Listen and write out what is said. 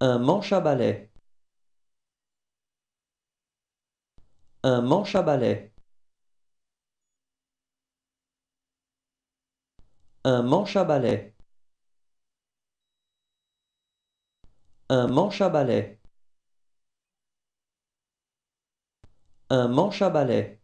Un manche à balai. Un manche à balai. Un manche à balai. Un manche à balai. Un manche à balai.